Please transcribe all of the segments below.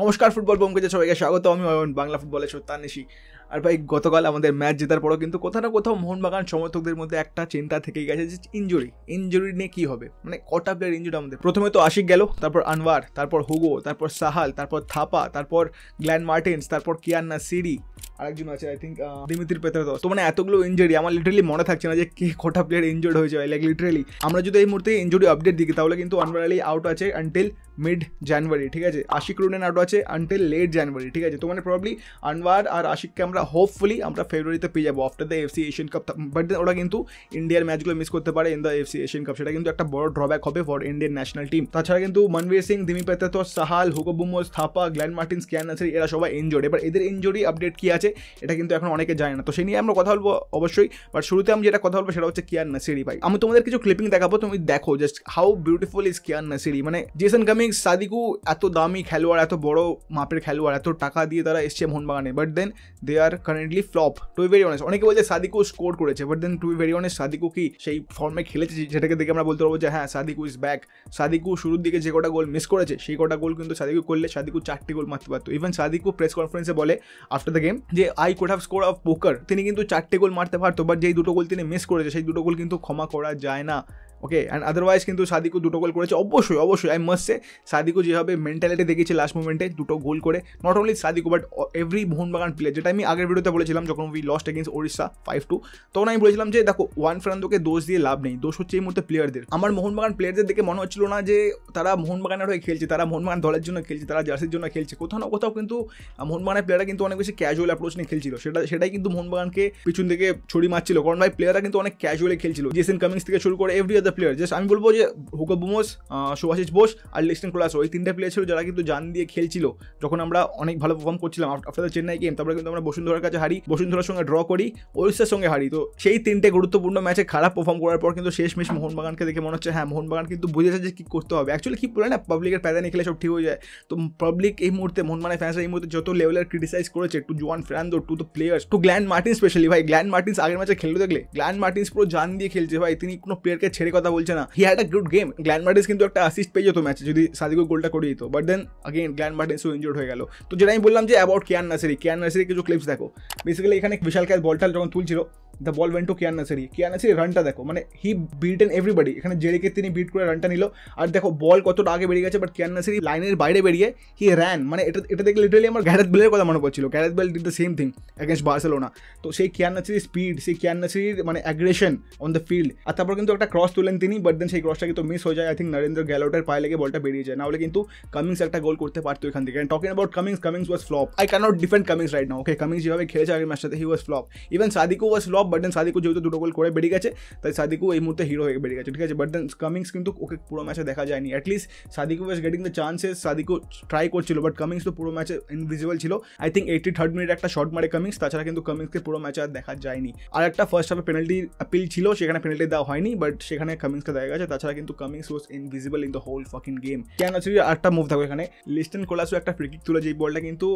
নমস্কার ফুটবল বোমকেজে সবাইকে স্বাগত আমি অয়ন বাংলা ফুটবলের সত্যান্বেষী আর ভাই গতকাল আমাদের ম্যাচ জেতার পরও কিন্তু কোথাও না কোথাও মোহনবাগান সমর্থকদের মধ্যে একটা চিন্তা থেকেই গেছে যে ইঞ্জুরি ইঞ্জুরি নিয়ে কী হবে মানে কটা প্লেয়ার ইঞ্জুরি আমাদের প্রথমে তো আশিক গেল তারপর আনোয়ার তারপর হুগো তারপর সাহাল তারপর থাপা তারপর গ্ল্যান মার্টিন্স তারপর কিয়ান্না সিরি আরেকজন আছে আই থিঙ্ক দিমিত্রি পেত্রাদস তো মানে এতগুলো ইঞ্জুরি আমার লিটারেলি মনে থাকছে না যে কে কটা প্লেয়ার ইঞ্জোর্ড হয়েছে লাইক লিটারেলি আমরা যদি এই মুহূর্তে ইঞ্জুরি আপডেট দিকে তাহলে কিন্তু আনোয়ার আলী আউট আছে আনটিল মিড জানুয়ারি ঠিক আছে আশিক রুডেন আউট আছে আনটিল লেট জানুয়ারি ঠিক আছে তো মানে প্রবলি আনোয়ার আর আশিককে আমরা হোপফুলি আমরা ফেব্রুয়ারিতে পেয়ে যাবো after the AFC Asian Cup but then ওরা কিন্তু ইন্ডিয়ার ম্যাচগুলো মিস করতে পারে in the AFC Asian Cup সেটা কিন্তু একটা বড় ড্রব্যাক হবে ফর ইন্ডিয়ান ন্যাশনাল টিম তাছাড়া কিন্তু Manvir Singh Dimi Petratos Sahal Hugo Boumous Thapa Glan Martins স্ক্যান এরা সবাই ইনজোর্ড এবার এদের ইনজুরি আপডেট কি আছে এটা কিন্তু এখন অনেকে জানে না তো সেই নিয়ে আমরা কথা বলবো অবশ্যই বাট শুরুতে আমরা যেটা কথা বলবো সেটা হচ্ছে কি আর নাসির ভাই আমি তোমাদের কিছু ক্লিপিং দেখাবো তুমি দেখো জাস্ট হাউ বিউটিফুল ইজ কি আর নাসির মানে জেসন গামিং সাদিকু এত দামি খেলোয়াড় এত বড় মাপের খেলোয়াড় এত টাকা দিয়ে তারা এসছে মোহনবাগানে but then they are currently flop to be very honest অনেকে বলে সাদিকু স্কোর করেছে but then to be very honest Sadiku কি সেই ফর্মে খেলেছিল যেটাকে দেখে আমরা বলতে পারব যে হ্যাঁ সাদিকু ইজ ব্যাক সাদিকু শুরুর দিকে যে কোটা গোল মিস করেছে সেই কোটা গোল কিন্তু সাদিকু করলে সাদিকু চারটি গোল মারত তো ইভেন সাদিকু প্রেস কনফারেন্সে বলে আফটার দ্য গেম যে I could have score of poker তিনি কিন্তু চারটে গোল মারতে পারতো বাট যেই দুটো গোল তিনি মিস করেছে সেই দুটো গোল কিন্তু ক্ষমা করা যায় না ওকে অ্যান্ড আদারওয়াইজ কিন্তু সাদিকু দুটো গোল করেছে অবশ্যই অবশ্যই আই মাস্ট সে সাদিকু যেভাবে মেন্টালিটি দেখেছে লাস্ট মুভমেন্টে দুটো গোল করে not only Sadiku but every Mohun Bagan player যেটা আমি আগের ভিডিওতে বলেছিলাম যখন we lost against Odisha five two তখন আমি বলেছিলাম যে দেখো ওয়ান ফ্রান্দোকে দোষ দিয়ে লাভ নেই দোষ হচ্ছে এই মুহূর্তে প্লেয়ারদের আমার মোহনবাগান প্লেয়ারদের দেখে মনে হচ্ছিল না যে তারা মোহনবাগানের হয়ে খেলছে তারা মোহনবাগান দলের জন্য খেলছে তারা জার্সির জন্য খেলছে কোথাও না কোথাও কিন্তু মোহনবাগানের প্লেয়ারা কিন্তু অনেক বেশি ক্যাজুয়াল অ্যাপ্রোচ নিয়ে খেলছিল সেটা সেটাই কিন্তু মোহনবাগানকে পিছন থেকে ছড়ি মারছিল কারণ ভাই প্লেয়াররা কিন্তু অনেক ক্যাজুয়ালি খেলছিল জেসেন কামিংস থেকে শুরু করে এভরি আদার প্লেয়ার জাস্ট আমি বলবো যে হুকো বুমোস সুভাষিস বোস আর লিস্টেন কোলাসো এই তিনটে প্লেয়ার ছিল যারা কিন্তু জান দিয়ে খেলছিল যখন আমরা অনেক ভালো পারফর্ম করছিলাম আফটার চেন্নাই গেম তারপরে কিন্তু আমরা বসুন্ধরার কাছে হারি বসুন্ধরার সঙ্গে ড্র করি ওড়িশার সঙ্গে হারি তো সেই তিনটে গুরুত্বপূর্ণ ম্যাচে খারাপ পারফর্ম করার পর কিন্তু শেষমেশ মোহনবাগানকে দেখে মনে হচ্ছে হ্যাঁ মোহনবাগান কিন্তু বুঝেছে যে কী করতে হবে অ্যাকচুয়ালি কী বলে না পাবলিকের প্যাদানি খেলে সব ঠিক হয়ে যায় তো পাবলিক এই মুহূর্তে মোহনবাগানের ফ্যান্সরা এই মুহূর্তে যত লেভেলের ক্রিটিসাইজ করেছে to Juan Ferrando to the players to Glan Martins especially ভাই গ্ল্যান্ড মার্টিন্স আগের ম্যাচে খেলতে দেখলে গ্ল্যান্ড মার্টিন্স পুরো জান দিয়ে খেলছে ভাই তিনি কোনো প্লেয়ারকে ছেড়ে কথা তা বলছ না he had a good game Glan Martins কিন্তু একটা অ্যাসিস্ট পে যেত ম্যাচে যদি সাদিকও গোলটা করে দিত but then again Glan Martins so injured হয়ে গেল তো যেটা আমি বললাম যে এবাউট কিয়ান নসেরি কিয়ান নসেরি কি যে ক্লিপস দেখো बेसिकली এখানে বিশাল কাজ বলтал যখন তুলছিল the ball went to Kiyan Nassiri Kiyan Nassiri রানটা দেখো মানে হি বিট এন এভরিবডি এখানে জেরেকে তিনি বিট করে রানটা নিল আর দেখো বল কতটা আগে বেরিয়ে গেছে বাট কিয়ান নাসারি লাইনের বাইরে বেরিয়ে হি র্যান মানে এটা এটা দেখে লিটারালি আমার গ্যারেথ বেলের কথা মনে পড়ছিল Gareth Bale did the same thing against Barcelona তো সেই কিয়ান নাসির স্পিড সেই কিয়ান নাসির মানে অ্যাগ্রেশন অন দ্য ফিল্ড আর তারপর কিন্তু একটা ক্রস তুলেন তিনি বাট দেন সেই ক্রসটা কিন্তু মিস হয়ে যায় আই থিঙ্ক নরেন্দ্র গ্যালোটের পায়ে লেগে বলটা বেরিয়ে যায় নাহলে কিন্তু কামিংস একটা গোল করতে পারতো এখান থেকে talking about Cummings Cummings was flop I can't defend Cummings right now okay Cummings যেভাবে খেলেছে আগের ম্যাচটাতে হি ওয়াজ ফ্লপ ইভেন সাদিকও ওয়াজ ফ্লপ সব বার্ডেন সাদিকু যেহেতু দুটো গোল করে বেরিয়ে গেছে তাই সাদিকু এই মুহূর্তে হিরো হয়ে বেরিয়ে গেছে ঠিক আছে বার্ডেন কামিংস কিন্তু ওকে পুরো ম্যাচে দেখা যায়নি at least Sadiku was getting the chances Sadiku try করছিল বাট কামিংস তো পুরো ম্যাচে ইনভিজিবল ছিল I think eighty third minute একটা শট মারে কামিংস তাছাড়া কিন্তু কামিংসকে পুরো ম্যাচে আর দেখা যায়নি আর একটা ফার্স্ট হাফে পেনাল্টি আপিল ছিল সেখানে পেনাল্টি দেওয়া হয়নি বাট সেখানে কামিংসকে দেখা গেছে তাছাড়া কিন্তু Cummings was invisible in the whole fucking game কেন আছে একটা মুভ থাকবে এখানে লিস্টেন কোলাসও একটা ফ্রিকিক তুলে যে বলটা কিন্তু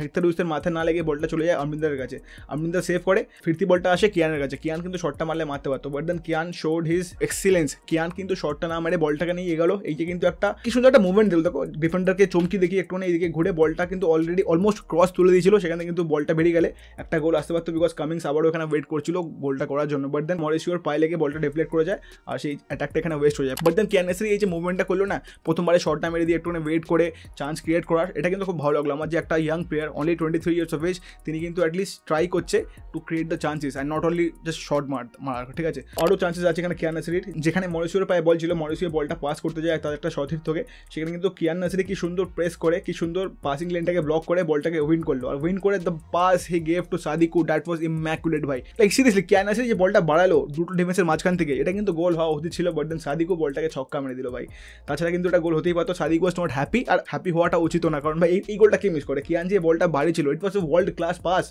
হেক্টর উইস্টের মাথায় না লেগে বলটা চলে যায় অমরিন্দার কাছে অমরিন্দার সেভ করে ফিরতি বল বলটা আসে কিয়ানের কাছে কিয়ান কিন্তু শর্টটা মারলে মারতে পারত but then Kiyan showed his excellence Kiyan কিন্তু শর্টটা না মেরে বলটা কানেই এগিয়ে গেল এই যে কিন্তু একটা কি সুন্দর একটা মুভমেন্ট দিল দেখো ডিফেন্ডারকে চমকি দেখি একটু না এদিকে ঘুরে বলটা কিন্তু অলরেডি অলমোস্ট ক্রস তুলে দিয়েছিল সেখানে কিন্তু বলটা বেরিয়ে গেল একটা গোল আসতে পারত বিকজ কামিং সাউন্ড ওখানে ওয়েট করছিল গোলটা করার জন্য বাট দেন মরেসিওর পায়ে লেগে বলটা ডিফ্লেক্ট করে যায় আর সেই অ্যাটাকটা এখানে ওয়েস্ট হয়ে যায় বাট দেন কিয়ান এই যে মুভমেন্টটা কোলো না প্রথমবারে শর্টটা মেরে দিয়ে একটু না ওয়েট করে চান্স ক্রিয়েট করা এটা কিন্তু খুব ভালো লাগলো মানে যে একটা young player only 23 years of age তিনি কিন্তু অ্যাট লিস্ট ট্রাই করছে to create the chance is and not only just short mark ঠিক আছে আরো চান্সেস আছে এখানে কিয়ান নসেরি যেখানে মরিসিয়র পায় বল ছিল মরিসিয়র বলটা পাস করতে যায় তারটা সরতির তোকে সেখানে কিন্তু কিয়ান নসেরি কি সুন্দর প্রেস করে কি সুন্দর পাসিং লেনটাকে ব্লক করে বলটাকে উইন করলো আর উইন করে the pass he gave to Sadiku that was immaculate ভাই लाइक सीरियसली কিয়ান নসেরি এই বলটা বাড়ালো পুরো ডিফেন্সের মাঝখান থেকে এটা কিন্তু গোল হওয়া উচিত ছিল பட் দেন সাদিকু বলটাকে ছক্কা মেরে দিল ভাই তাছাড়া কিন্তু এটা গোল হতেই পারত সাদিকু ওয়াজ नॉट हैप्पी আর হ্যাপি হোয়াট আ উচিত না কারণ ভাই এই গোলটা কে মিস করে কিয়ান দিয়ে বলটা বাড়ি ছিল it was a world class pass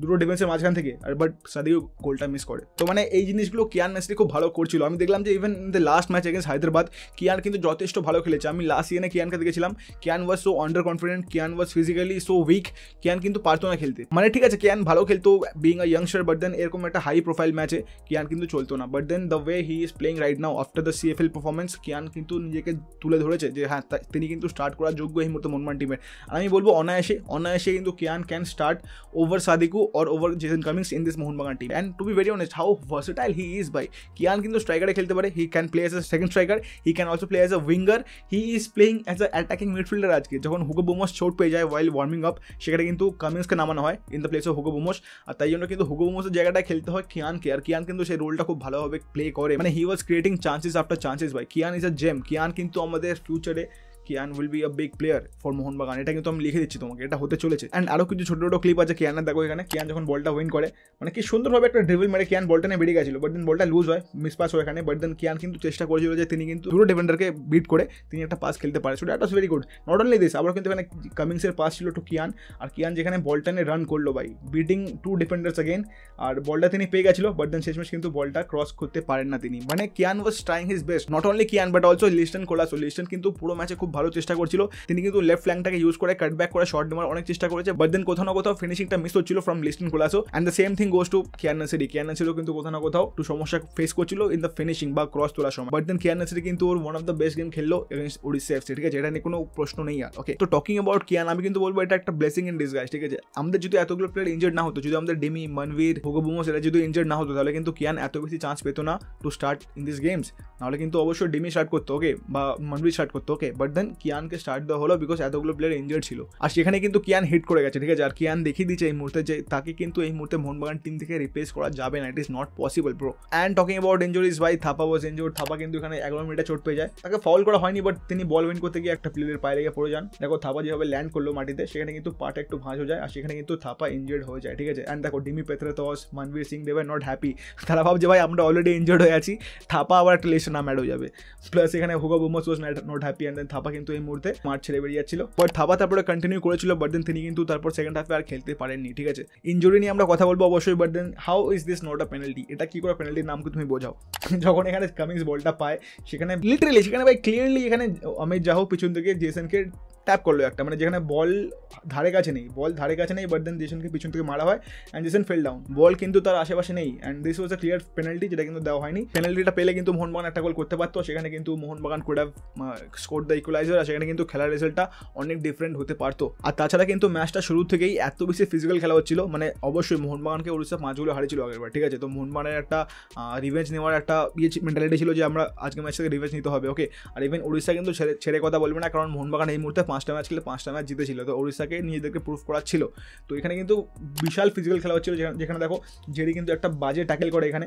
পুরো ডিফেন্সের মাঝখান থেকে আর বাট যদিও কোলটা মিস কোড তো মানে এই জিনিসগুলো কিয়ান মেসি খুব ভালো করছিল আমি দেখলাম যে even in the last match against Hyderabad Kiyan কিন্তু যথেষ্ট ভালো খেলেছে আমি লাস্ট ইয়েনে কিয়ান কা দেখেছিলাম Kiyan was so under confident Kiyan was physically so weak Kiyan কিন্তু পারতো না খেলতে মানে ঠিক আছে কিয়ান ভালো খেলতো being a youngster but then এয়ারকোমেটা হাই প্রোফাইল ম্যাচে কিয়ান কিন্তু চলতো না but then the way he is playing right now after the CFL performance Kiyan কিন্তু নিজে কে তুলে ধরেছে যে হ্যাঁ তানি কিন্তু স্টার্ট করার যোগ্য এই মুহূর্তে মনমান টিমে আর আমি বলবো অনায়েশে অনায়েশে কিন্তু Kiyan can start over Sadiku or over Jason Cummings in this মূহুর্ত on team. And to be very honest, how versatile he is by Kian Kindu striker khelte pare. He can play as a second striker. He can also play as a winger. He is playing as an attacking midfielder আজকে যখন Hugo bombs চোট পেয়ে যায় ওয়াইল warming up সেখানে কিন্তু কামিংসকে নামানো হয় in the place of Hugo Boumous আর তাই জন্য কিন্তু হুগো বোমসের জায়গাটা খেলতে হয় কিয়ানকে আর কিয়ান কিন্তু সেই রোলটা খুব ভালোভাবে প্লে করে মানে he was creating chances after chances ভাই Kiyan is a gem Kiyan কিন্তু আমাদের ফিউচারে Kiyan will be a big player for Mohun Bagan এটা কিন্তু আমি লিখে দিচ্ছি তোমাকে এটা হতে চলেছে অ্যান্ড আরও কিছু ছোটো ছোটো ক্লিপ আছে কিয়ানের দেখো এখানে কিয়ান যখন বলটা উইন করে মানে কি সুন্দরভাবে একটা ড্রিবল মেরে কিয়ান বলটা নিয়ে বেরিয়ে গেছিল বাট দেন বলটা লুজ হয় মিসপাস হয় এখানে বাট দেন কিয়ান কিন্তু চেষ্টা করেছিল যে তিনি কিন্তু দুটো ডিফেন্ডারকে বিট করে তিনি একটা পাস খেলতে পারে so that was very good not only this আবার কিন্তু এখানে কামিংসের পাস ছিল টু কিয়ান আর কিয়ান যেখানে বলটা নিয়ে রান করলো ভাই বিটিং টু ডিফেন্ডার্স অ্যাগেন আর বলটা তিনি পেয়ে গেছিলো বাট দেন শেষমেশ কিন্তু বলটা ক্রস করতে পারেন না তিনি মানে Kiyan was trying his best not only Kiyan but also Liston Colaco Liston কিন্তু পুরো ম্যাচে খুব ভালো চেষ্টা করছিল তিনি কিন্তু লেফট ফ্ল্যাংটাকে ইউজ করে কাটব্যাক করে শট নেওয়ার অনেক চেষ্টা করেছে বাট দেন কোথাও না কোথাও ফিনিশিংটা মিস হচ্ছিল from Liston Colaco and the same thing goes to Kiyan Nassiri কিয়ানাসিরও কিন্তু কোথাও না কোথাও একটু সমস্যা ফেস করছিল ইন দ্য ফিনিশিং বা ক্রস তোলার সময় বাট দেন কিয়ানাসিরি কিন্তু ওর one of the best game খেললো এগেন্স্ট উড়িষ্যা এফসি ঠিক আছে এটা নিয়ে কোনো প্রশ্ন নেই আর ওকে তো টকিং অ্যাবাউট কিয়ান আমি কিন্তু বলবো এটা একটা ব্লেসিং ইন ডিসগাইজ ঠিক আছে আমাদের যদি এতগুলো প্লেয়ার ইনজার্ড না হতো যদি আমাদের ডেমি মনবীর ভোগবুমো সেটা যদি ইনজার্ড না হতো তাহলে কিন্তু কিয়ান এত বেশি চান্স পেতো না to start in this games নাহলে কিন্তু অবশ্যই ডেমি স্টার্ট করতো ওকে বা মনবীর স্টার্ট করতো ওকে বাট দেন কিয়ানকে স্টার্ট দেওয়া হলো বিকজ এতগুলো প্লেয়ার ইঞ্জার্ড ছিল আর সেখানে কিন্তু কিয়ান হিট করে গেছে ঠিক আছে আর কিয়ান দেখিয়ে দিচ্ছে এই মুহূর্তে যে তাকে কিন্তু এই মুহূর্তে মোহনবাগান টিম থেকে রিপ্লেস করা যাবে না it is not possible bro and talking about injuries ভাই থাপা ওয়াজ ইঞ্জুর থাপা কিন্তু এখানে এগারো মিনিটে চোট পেয়ে যায় তাকে ফাউল করা হয়নি বাট তিনি বল উইন করতে গিয়ে একটা প্লেয়ারের পায়ে লেগে পড়ে যান দেখো থাপা যেভাবে ল্যান্ড করলো মাটিতে সেখানে কিন্তু পাটা একটু ভাঁজ হয়ে যায় আর সেখানে কিন্তু থাপা ইঞ্জুর্ড হয়ে যায় ঠিক আছে অ্যান্ড দেখো ডিমি পেত্রেতস মানবীর সিং দেবে নট হ্যাপি তারা ভাবছে ভাই আমরা অলরেডি ইঞ্জুর্ড হয়ে আছি থাপা আবার একটা লিস্টে নাম অ্যাড হয়ে যাবে প্লাস এখানে Hugo Boumous was not happy and then Thapa কিন্তু এই মুহূর্তে মারচ レビ রিয়া ছিল পরে ভাবা তারপরে কন্টিনিউ করেছিল বডেন তিনি কিন্তু তারপর সেকেন্ড হাফে আর খেলতে পারে নি ঠিক আছে ইনজুরি নিয়ে আমরা কথা বলবো অবশ্যই but then how is this not a penalty এটা কি করে পেনাল্টির নামে তুমি বোঝাও যখন এখানে কামিংস বলটা পায় শিকানে লিটারালি শিকানে বাই ক্লিয়ারলি এখানে অমেজাহো পিছনের দিকে জেসন কে ট্যাপ করলো একটা মানে যেখানে বল ধারে কাছে নেই বল ধারে কাছে নেই বল ধারে কাছে নেই বার্থেন ডিসন কে পিছন থেকে মারা হয় and Dison fell down ball কিন্তু তার আশেপাশে নেই and this was a clear penalty যেটা কিন্তু দেওয়া হয়নি পেনাল্টিটা পেলে কিন্তু মোহনবাগান একটা গোল করতে পারত সেখানে কিন্তু মোহনবাগান কোড়া স্কোর দা ইকুলাইজার আর সেখানে কিন্তু খেলা রেজাল্টটা অনেক डिफरेंट হতে পারত আর তাছাড়া কিন্তু ম্যাচটা শুরু থেকেই এত বেশি ফিজিক্যাল খেলা হচ্ছিল মানে অবশ্যই মোহনবাগানকে ওড়িশা পাঁচগুলো হারিয়েছিল আগের বার ঠিক আছে তো মোহনবাগান এর একটা রিভেঞ্জ নেওয়া আর একটা পিচমেন্টালিটি ছিল যে আমরা আজকের ম্যাচের থেকে রিভেঞ্জ নিতে হবে ওকে আর इवन ওড়িশা কিন্তু ছেড়ে কথা বলবো না কারণ মোহনবাগান এই মুহূর্তে আজকে ম্যাচ খেলা পাঁচটা ম্যাচ জিতে ছিল তো ওড়িশাকে নিজেদেরকে প্রুফ করা ছিল তো এখানে কিন্তু বিশাল ফিজিক্যাল খেলা হচ্ছিল যেখানে দেখো জেরি কিন্তু একটা বাজে ট্যাকল করে এখানে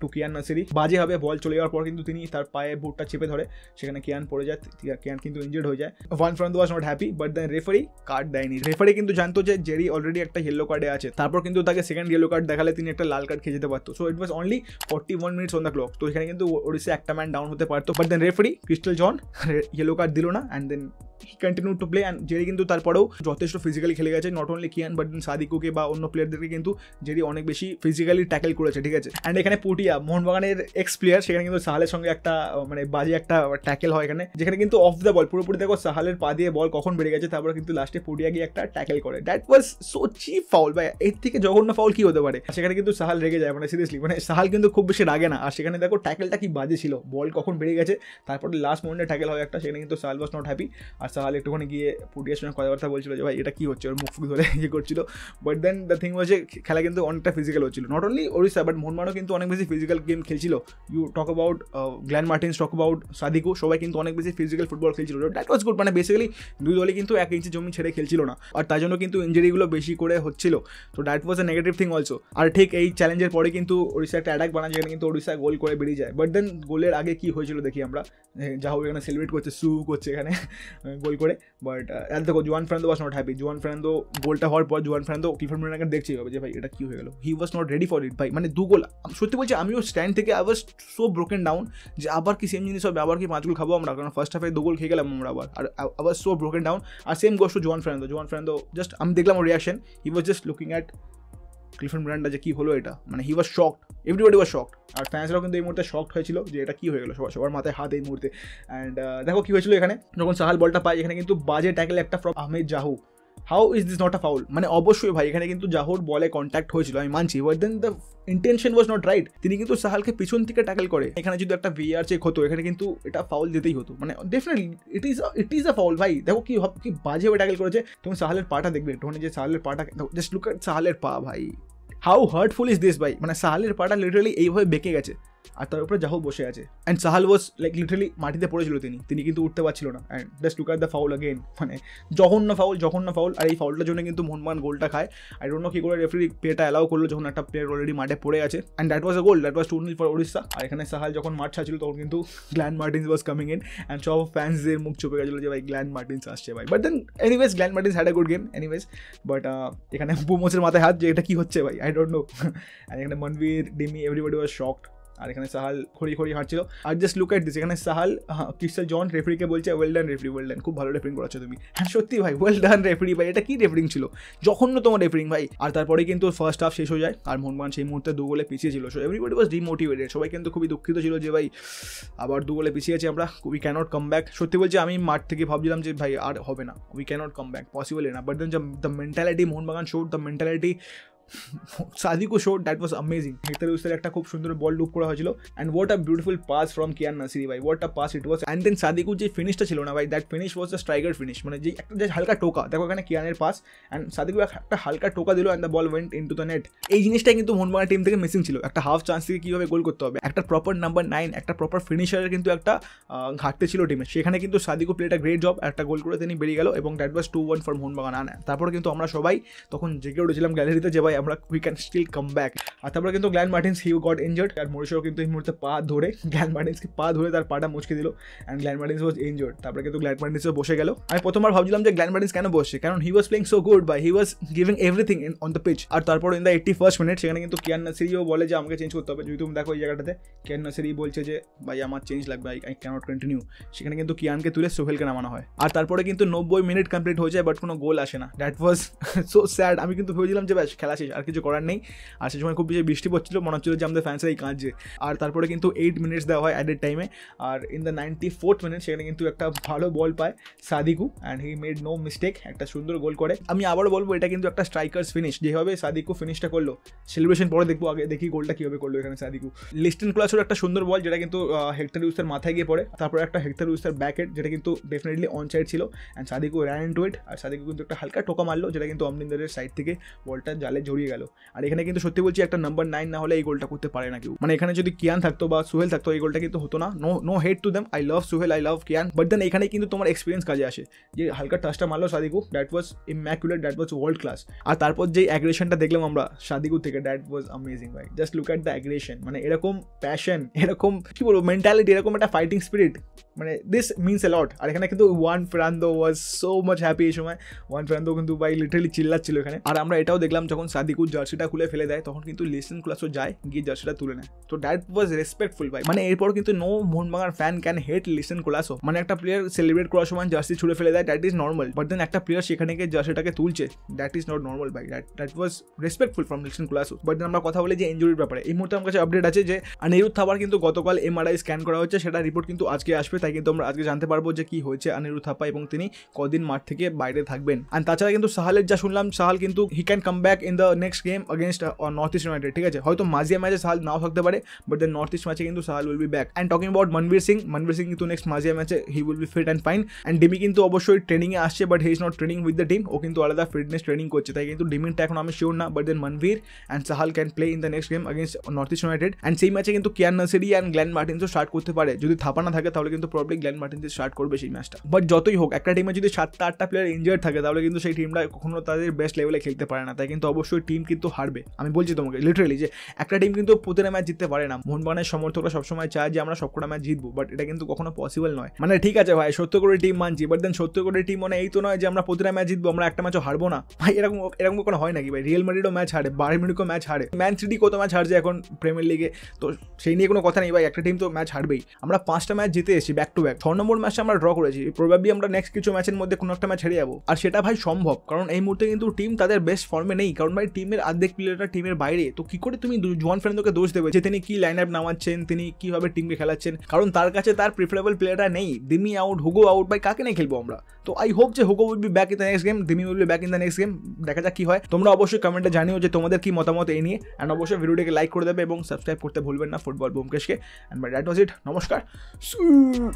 টুকিয়ান নসেরি বাজে হবে বল চলে যাওয়ার পর কিন্তু তিনি তার পায়ে বলটা চেপে ধরে সেখানে কেয়ান পড়ে যায় আর কেয়ান কিন্তু ইনজured হয়ে যায় Juan Ferrando was not happy but then referee card দেয়নি রেফারি কিন্তু জানতো যে জেরি অলরেডি একটা ইয়েলো কার্ডে আছে তারপর কিন্তু তাকে সেকেন্ড ইয়েলো কার্ড দেখালে তিনি একটা লাল কার্ড কে দিতে পারত so it was only 41 minutes on the clock তো এখানে কিন্তু ওড়িশা একটা ম্যান ডাউন হতে পারত but then referee Crystal John yellow card দিলো না and then he can't to play and জেরিকিন্তু তারপরেও যথেষ্ট ফিজিক্যালি খেলে গেছে নট অনলি কিয়ান বডেন সাদিকোরে বা অন্য প্লেয়ারদেরকে কিন্তু জেরি অনেক বেশি ফিজিক্যালি ট্যাকল করেছে ঠিক আছে এন্ড এখানে পটিয়া মোহনবাগানের এক্স প্লেয়ার সেখানে কিন্তু সাহালের সঙ্গে একটা মানে বাজে একটা ট্যাকল হয় এখানে যেখানে কিন্তু অফ দা বল পুরো পুরো দেখো সাহালের পা দিয়ে বল কখন বেরিয়ে গেছে তারপরে কিন্তু লাস্টে পটিয়া গিয়ে একটা ট্যাকল করে that was so cheap foul by এতকে জঘন্য ফাউল কি হতে পারে আচ্ছা এখানে কিন্তু সাহাল রেগে যায় মানে সিরিয়াসলি মানে সাহাল কিন্তু খুব বেশি রাগে না আর সেখানে দেখো ট্যাকলটা কি বাজে ছিল বল কখন বেরিয়ে গেছে তারপরে লাস্ট মোমেন্টে ট্যাকল হয় একটা সেখানে কিন্তু সাহাল ওয়াজ নট হ্যাপি আর সাহাল একটুখানি গিয়ে পুটিয়ার সঙ্গে কথাবার্তা বলছিল যে ভাই এটা কী হচ্ছে ওর মুখ ফুক ধরে ইয়ে করছিল but then the thing was যে খেলা কিন্তু অনেকটা ফিজিক্যাল হচ্ছিল নট অনলি ওড়িশা বাট মোহনমানও কিন্তু অনেক বেশি ফিজিক্যাল গেম খেলছিল you talk about Glan Martins talk about Sadiku সবাই কিন্তু অনেক বেশি ফিজিক্যাল ফুটবল খেলছিল দ্যাট ওয়াজ গুড মানে বেসিক্যালি দুই দলই কিন্তু এক ইঞ্চি জমি ছেড়ে খেলছিল না আর তার জন্য কিন্তু ইঞ্জুরিগুলো বেশি করে হচ্ছিল তো that was a negative thing also আর ঠিক এই চ্যালেঞ্জের পরে কিন্তু ওড়িশা একটা অ্যাটাক বানায় যেখানে কিন্তু ওড়িশা গোল করে বেরিয়ে যায় বাট দেন গোলের আগে কী হয়েছিল দেখি আমরা যা হোক এখানে সেলিব্রেট করছে সু করছে এখানে গোল করে বাট uh, দেখো জুয়ান ফ্রান্দো ওয়াজ নট হ্যাপি জুয়ান ফ্রান্দো গোলটা হওয়ার পর জুয়ান ফ্রান্দো কিফার মিলানাকে দেখছি ভাবে যে ভাই এটা কি হয়ে গেল he was not ready for it ভাই মানে দু গোল সত্যি বলছি আমিও স্ট্যান্ড থেকে I was so broken down যে আবার কি সেম জিনিস হবে আবার কি পাঁচ গোল খাবো আমরা কারণ ফার্স্ট হাফে দু গোল খেয়ে গেলাম আমরা আবার আর I was so broken down আর same goes to Juan Ferrando Juan Ferrando just আমি দেখলাম reaction he was just looking at Clifford Miranda যে কী হলো এটা মানে he was shocked everybody was shocked আর ফ্যান্সরাও কিন্তু এই মুহূর্তে শকড হয়েছিল যে এটা কী হয়ে গেলো সবার সবার মাথায় হাত এই মুহূর্তে অ্যান্ড দেখো কী হয়েছিল এখানে যখন সাহাল বলটা পায় এখানে কিন্তু বাজে ট্যাকেল একটা from Ahmed Jahouh how is this not a foul মানে অবশ্যই ভাই এখানে কিন্তু জাহোর বলে কন্ট্যাক্ট হয়েছিল আমি মানছি but then the intention was not right তিনি কিন্তু সাহালকে পিছন থেকে ট্যাকেল করে এখানে যদি একটা ভিআর চেক হতো এখানে কিন্তু এটা ফাউল দিতেই হতো মানে definitely it is it is a foul ভাই দেখো কি কি বাজেভাবে ট্যাকেল করেছে তুমি সাহালের পাটা দেখবে একটু যে সাহালের পাটা জাস্ট লুক এট সাহালের পা ভাই হাউ হার্টফুল ইজ দিস ভাই মানে সাহালের পাটা লিটারালি এইভাবে বেঁকে গেছে আর তার উপরে জাহো বসে আছে and Sahal was like literally মাটিতে পড়েছিল তিনি তিনি কিন্তু উঠতে পারছিল না and just look at the foul again মানে জঘন্য ফাউল জঘন্য ফাউল আর এই ফাউলটার জন্য কিন্তু মোহনমান গোলটা খায় ডোট নো কি করে রেফারি প্লেটা অ্যালাউ করলো যখন একটা প্লেয়ার অলরেডি মাঠে পড়ে আছে and that was a goal that was two for Odisha আর এখানে সাহাল যখন মাঠ ছাড়ছিল তখন কিন্তু Glan Martins was coming in and সব ফ্যান্সদের মুখ চুপে গেছিলো যে ভাই গ্ল্যান মার্টিন্স আসছে ভাই but then anyways Glan Martins had a good game anyways but এখানে বুমোসের মাথায় হাত যে এটা কি হচ্ছে ভাই আই ডোট নো অ্যান্ড এখানে Manvir Dimi everybody was shocked আর এখানে সাহাল খড়ি খড়ি হাঁটছিল আর জাস্ট লুক এট দিস এখানে সাহাল কিসা জন রেফারিকে বলছে well done referee well done খুব ভালো রেফারিং করাচ্ছ তুমি হ্যাঁ সত্যি ভাই ওয়েল ডান রেফারি ভাই এটা কি রেফারিং ছিল না তোমার রেফারিং ভাই আর তারপরে কিন্তু ফার্স্ট হাফ শেষ হয়ে যায় আর মোহনবাগান সেই মুহূর্তে দু গোলে পিছিয়ে ছিল সো এভরিবডি ওয়াজ ডিমোটিভেটেড সবাই কিন্তু খুবই দুঃখিত ছিল যে ভাই আবার দু গোলে পিছিয়ে আছি আমরা উই ক্যানট কাম ব্যাক সত্যি বলছি আমি মাঠ থেকে ভাবছিলাম যে ভাই আর হবে না we can't come back possible না but then the mentality Mohun Bagan showed the mentality Sadiku showed that was amazing হেতর উসরে একটা খুব সুন্দর বল লুপ করা হয়েছিল and what a beautiful pass from Kiyan Nassiri ভাই what a pass it was and then Sadiku যে ফিনিশার ছিল না ভাই that finish was a striker finish মানে যে একটা just হালকা টোকা দেখো এখানে কিয়ানের পাস এন্ড সাদিকু বা একটা হালকা টোকা দিল and the ball went into the net এই জিনিসটা কিন্তু মোহনবাগান টিম থেকে মিসিং ছিল একটা হাফ চান্সকে কিভাবে গোল করতে হবে একটা প্রপার নাম্বার 9 একটা প্রপার ফিনিশার কিন্তু একটা ঘাটতে ছিল টিমে সেখানে কিন্তু সাদিকু প্লেটা গ্রেট জব একটা গোল করে দেন বেরিয়ে গেল এবং দ্যাট ওয়াজ 2-1 ফর মোহনবাগান আর তারপর কিন্তু আমরা সবাই তখন জেগে উঠেছিলম গ্যালারিতে যে আমরা we can still come back আর তারপরে কিন্তু Glan Martins he got injured আর মরিশোর কিন্তু এই মুহূর্তে পা ধরে গ্ল্যান মার্টিন্সকে পা ধরে তার পাটা মুচকে দিল and Glan Martins was injured তারপরে কিন্তু গ্ল্যান মার্টিন্সও বসে গেল আমি প্রথমবার ভাবছিলাম যে গ্ল্যান মার্টিন্স কেন বসছে কারণ he was playing so good বা he was giving everything in on the pitch আর তারপর in the eighty first minute সেখানে কিন্তু কিয়ান নাসিরিও বলে যে আমাকে চেঞ্জ করতে হবে যদি তুমি দেখো এই জায়গাটাতে কিয়ান নাসিরি বলছে যে ভাই আমার চেঞ্জ লাগবে আই ক্যানট কন্টিনিউ সেখানে কিন্তু কিয়ানকে তুলে সোহেলকে নামানো হয় আর তারপরে কিন্তু নব্বই মিনিট কমপ্লিট হয়ে যায় বাট কোনো গোল আসে না দ্যাট ওয়াজ সো স্যাড আমি কিন্তু ভেবেছিলাম যে ব্যাস খেলা আর কিছু করার নেই আর সে সময় খুব বেশি বৃষ্টি পড়ছিল মনসুরি জামদের ফ্যানস এই কাজ যে আর তারপরে কিন্তু 8 মিনিটস দেয়া হয় আডেড টাইমে আর ইন দা 94th মিনিট সে কিন্তু একটা ভালো বল পায় সাদিকু এন্ড হি মেড নোMistake একটা সুন্দর গোল করে আমি আবারো বলবো এটা কিন্তু একটা স্ট্রাইকারস ফিনিশ যেভাবে সাদিকু ফিনিশটা করলো সেলিব্রেশন পরে দেখবো আগে দেখি গোলটা কি হবে করলো এখানে সাদিকু লিসটেন ক্লাচুর একটা সুন্দর বল যেটা কিন্তু হেক্টর ইউসের মাথায় গিয়ে পড়ে তারপরে একটা হেক্টর ইউসের ব্যাক নেট যেটা কিন্তু ডেফিনিটলি অনসাইড ছিল and Sadiku run into it আর সাদিকু কিন্তু একটা হালকা টোকা মারলো যেটা কিন্তু অম্লিন্দরের সাইড থেকে বলটা জালে এ গিয়ে গেল আর এখানে কিন্তু সত্যি বলছি একটা নাম্বার 9 না হলে এই গোলটা করতে পারে না কেউ মানে এখানে যদি কিয়ান থাকতো বা সুহেল থাকতো এই গোলটা اكيد হতো না no no head to them I love Sahal I love Kiyan but then এখানে কিন্তু তোমার এক্সপেরিয়েন্স কাজে আসে যে হালকা টাচটা মানলো Sadiku that was immaculate that was world class আর তারপর যেই অ্যাগ্রেশনটা দেখলাম আমরা সাদিকু থেকে that was amazing right just look at the aggression মানে এরকম প্যাশন এরকম কি বলবো মেন্টালিটি এরকম একটা ফাইটিং স্পিরিট মানে দিস মিনস অ্যালট লট আর এখানে কিন্তু one Brandon was so much happy এই সময় ওয়ান প্রান্দো কিন্তু বাই লিটারলি চিল্লাচ্ছিল এখানে আর আমরা এটাও দেখলাম যখন সাদিকুর জার্সিটা খুলে ফেলে দেয় তখন কিন্তু লিসন ক্লাসও যায় গিয়ে জার্সিটা তুলে নেয় তো দ্যাট ওয়াজ রেসপেক্টফুল ভাই মানে এরপর কিন্তু নো বাগান ফ্যান ক্যান হেট লিসন ক্লাসও মানে একটা প্লেয়ার সেলিব্রেট করার সময় জার্সি ছুড়ে ফেলে দেয় that is normal but then একটা প্লেয়ার সেখানে গিয়ে জার্সিটাকে তুলছে দ্যাট ইজ নট নর্মাল ভাই that that was respectful from Liston ক্লাসও বাট দেন আমরা কথা বলি যে ইঞ্জুরির ব্যাপারে এই মুহূর্তে আমার কাছে আপডেট আছে যে অনিরুদ্ধ থাবার কিন্তু গতকাল এমআরআই স্ক্যান করা হচ্ছে সেটা রিপোর্ট কিন্তু আজকে আসবে কে তোমরা আজকে জানতে পারব যে কি হয়েছে অনিরুথাপা এবং তিনি কতদিন মাঠ থেকে বাইরে থাকবেন and তাছাড়া কিন্তু সাহালের যা শুনলাম সাহাল কিন্তু he can come back in the next game against northeast united ঠিক আছে হয়তো মাজিয়া ম্যাচে সাহাল 나오তে পারে but the northeast ম্যাচে কিন্তু Sahal will be back and talking about Manvir Singh Manvir Singh কিন্তু next মাজিয়া ম্যাচে he will be fit and fine and ডিমি কিন্তু অবশ্যই ট্রেনিং এ আসে but he is not training with the team ও কিন্তু আলাদা ফিটনেস ট্রেনিং করতে তাই কিন্তু ডিমিট এখনো আমি শিওর না but then Manvir and Sahal can play in the next game against northeast united and সেই ম্যাচে কিন্তু কেয়ার নার্সারি and গ্লেন মার্টিন তো স্টার্ট করতে পারে যদি থাপানা থাকে তাহলে কিন্তু প্রবলি গ্ল্যান মার্টিন দিয়ে স্টার্ট করবে সেই ম্যাচটা বাট যতই হোক একটা টিমে যদি সাতটা আটটা প্লেয়ার ইঞ্জার্ড থাকে তাহলে কিন্তু সেই টিমটা কখনো তাদের বেস্ট লেভেলে খেলতে পারে না তাই কিন্তু অবশ্যই টিম কিন্তু হারবে আমি বলছি তোমাকে লিটারেলি যে একটা টিম কিন্তু প্রতিটা ম্যাচ জিততে পারে না মোহনবাগানের সমর্থকরা সবসময় চায় যে আমরা সবকটা ম্যাচ জিতবো বাট এটা কিন্তু কখনো পসিবল নয় মানে ঠিক আছে ভাই সত্তর করে টিম মানছি বাট দেন সত্তর করে টিম মানে এই তো নয় যে আমরা প্রতিটা ম্যাচ জিতবো আমরা একটা ম্যাচও হারবো না ভাই এরকম এরকম কোনো হয় নাকি ভাই রিয়েল মারিডও ম্যাচ হারে বারে মিনিটও ম্যাচ হারে ম্যান সিটি কত ম্যাচ হারছে এখন প্রিমিয়ার লিগে তো সেই নিয়ে কোনো কথা নেই ভাই একটা টিম তো ম্যাচ হারবেই আমরা পাঁচটা ম্যাচ জিতে এসেছি ব্যাক টু ব্যাক ছ নম্বর ম্যাচে আমরা ড্র করেছি প্রবাবলি আমরা নেক্সট কিছু ম্যাচের মধ্যে কোনো একটা ম্যাচ হেরে যাবো আর সেটা ভাই সম্ভব কারণ এই মুহূর্তে কিন্তু টিম তাদের বেস্ট ফর্মে নেই কারণ ভাই টিমের আর্ধেক প্লেয়ারটা টিমের বাইরে তো কি করে তুমি জোয়ান ফ্রেন্ডকে দোষ দেবে যে তিনি কি লাইন আপ নামাচ্ছেন তিনি কিভাবে টিমকে খেলাচ্ছেন কারণ তার কাছে তার প্রিফারেবল প্লেয়াররা নেই দিমি আউট হুগো আউট ভাই কাকে নিয়ে খেলবো আমরা তো আই হোপ যে Hugo will be back in the next game Dimi will be back in the next game দেখা যাক কি হয় তোমরা অবশ্যই কমেন্টে জানিও যে তোমাদের কি মতামত এই নিয়ে অ্যান্ড অবশ্যই ভিডিওটিকে লাইক করে দেবে এবং সাবস্ক্রাইব করতে ভুলবেন না ফুটবল ব্যোমকেশকে and by that was it নমস্কার